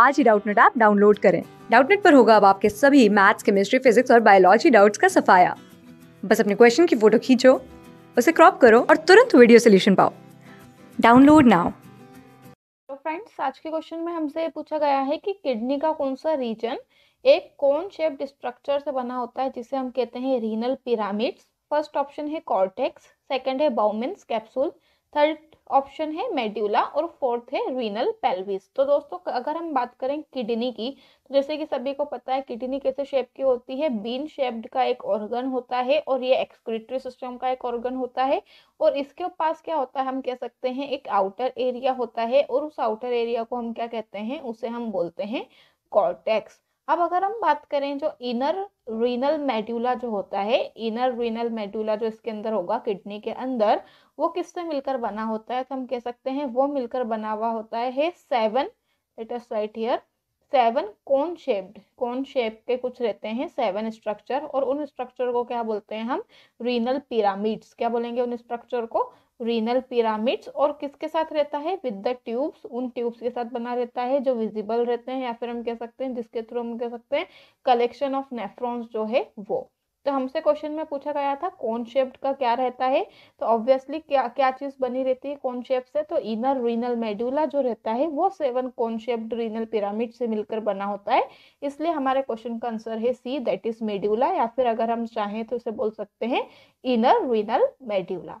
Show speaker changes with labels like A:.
A: आज ही Doubtnut app download करें डाउटनेट पर होगा अब आपके सभी मैथ्स केमिस्ट्री फिजिक्स और बायोलॉजी डाउट्स का सफाया बस अपने क्वेश्चन की फोटो खींचो उसे क्रॉप करो और तुरंत वीडियो सोल्यूशन पाओ डाउनलोड नाउ
B: तो फ्रेंड्स आज के क्वेश्चन में हमसे पूछा गया है कि किडनी का कौन सा रीजन एक कौन शेप्ड स्ट्रक्चर से बना होता है जिसे हम कहते हैं रीनल पिरामिड्स फर्स्ट ऑप्शन है कॉर्टेक्स सेकंड है बाउमेन्स कैप्सूल थर्ड ऑप्शन है मेड्यूला और फोर्थ है रीनल पेल्विस तो दोस्तों अगर हम बात करें किडनी की तो जैसे कि सभी को पता है किडनी कैसे शेप की होती है बीन शेप्ड का एक ऑर्गन होता है और ये एक्सक्रिटरी सिस्टम का एक ऑर्गन होता है और इसके पास क्या होता है हम कह सकते हैं एक आउटर एरिया होता है और उस आउटर एरिया को हम क्या कहते हैं उसे हम बोलते हैं कॉर्टेक्स अब अगर हम बात करें जो इनर रीनल मेड्यूला जो होता है इनर रीनल मेड्यूला जो इसके अंदर होगा किडनी के अंदर वो किससे मिलकर बना होता है तो हम कह सकते हैं वो मिलकर बना हुआ होता है seven it is right here seven cone shaped cone shape के कुछ रहते हैं सेवन स्ट्रक्चर और उन स्ट्रक्चर को क्या बोलते हैं हम रीनल पिरामिड्स क्या बोलेंगे उन स्ट्रक्चर को रीनल पिरामिड्स और किसके साथ रहता है विद द ट्यूब्स उन ट्यूब्स के साथ बना रहता है जो विजिबल रहते हैं या फिर हम कह सकते हैं जिसके थ्रू हम कह सकते हैं कलेक्शन ऑफ नेफ्रॉन्स जो है वो तो हमसे क्वेश्चन में पूछा गया था कौन शेप्ड का क्या रहता है तो ऑब्वियसली क्या क्या चीज़ बनी रहती है कौन शेप से तो इनर रीनल मेड्यूला जो रहता है वो सेवन कौन शेप्ड रीनल पिरामिड से मिलकर बना होता है इसलिए हमारे क्वेश्चन का आंसर है सी दैट इज मेड्यूला या फिर अगर हम चाहें तो उसे बोल सकते हैं इनर रीनल मेड्यूला